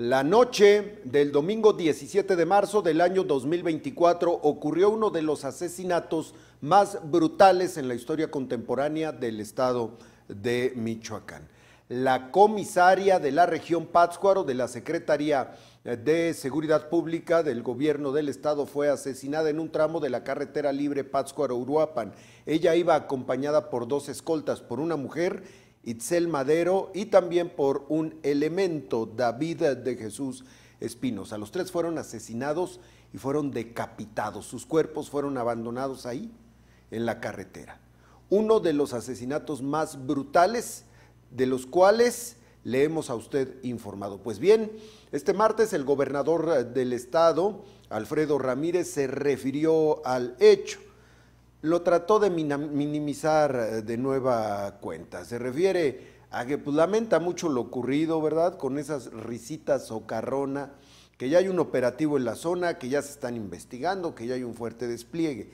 La noche del domingo 17 de marzo del año 2024 ocurrió uno de los asesinatos más brutales en la historia contemporánea del estado de Michoacán. La comisaria de la región Pátzcuaro de la Secretaría de Seguridad Pública del gobierno del estado fue asesinada en un tramo de la carretera libre Pátzcuaro-Uruapan. Ella iba acompañada por dos escoltas, por una mujer Itzel Madero y también por un elemento, David de Jesús a Los tres fueron asesinados y fueron decapitados. Sus cuerpos fueron abandonados ahí, en la carretera. Uno de los asesinatos más brutales, de los cuales le hemos a usted informado. Pues bien, este martes el gobernador del estado, Alfredo Ramírez, se refirió al hecho lo trató de minimizar eh, de nueva cuenta. Se refiere a que pues, lamenta mucho lo ocurrido, ¿verdad? Con esas risitas socarrona, que ya hay un operativo en la zona, que ya se están investigando, que ya hay un fuerte despliegue.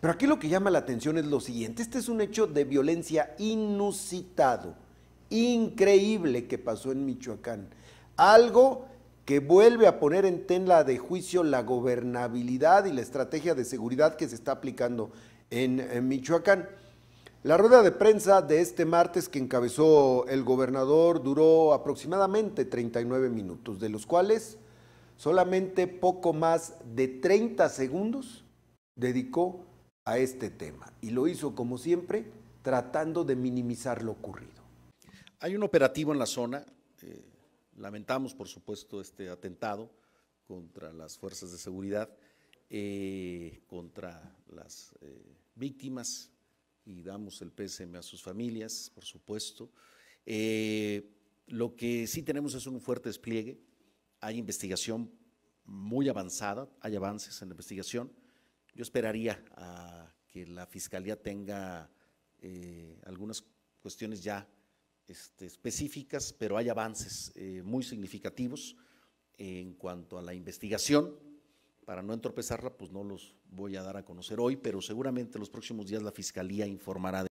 Pero aquí lo que llama la atención es lo siguiente, este es un hecho de violencia inusitado, increíble que pasó en Michoacán. Algo que vuelve a poner en tela de juicio la gobernabilidad y la estrategia de seguridad que se está aplicando en, Michoacán. La rueda de prensa de este martes que encabezó el gobernador duró aproximadamente 39 minutos, de los cuales solamente poco más de 30 segundos dedicó a este tema. Y lo hizo, como siempre, tratando de minimizar lo ocurrido. Hay un operativo en la zona. Eh, lamentamos, por supuesto, este atentado contra las fuerzas de seguridad. Eh, contra las eh, víctimas y damos el PSM a sus familias, por supuesto. Eh, lo que sí tenemos es un fuerte despliegue, hay investigación muy avanzada, hay avances en la investigación. Yo esperaría a que la Fiscalía tenga algunas cuestiones ya este, específicas, pero hay avances muy significativos en cuanto a la investigación para no entorpezarla, pues no los voy a dar a conocer hoy, pero seguramente los próximos días la Fiscalía informará de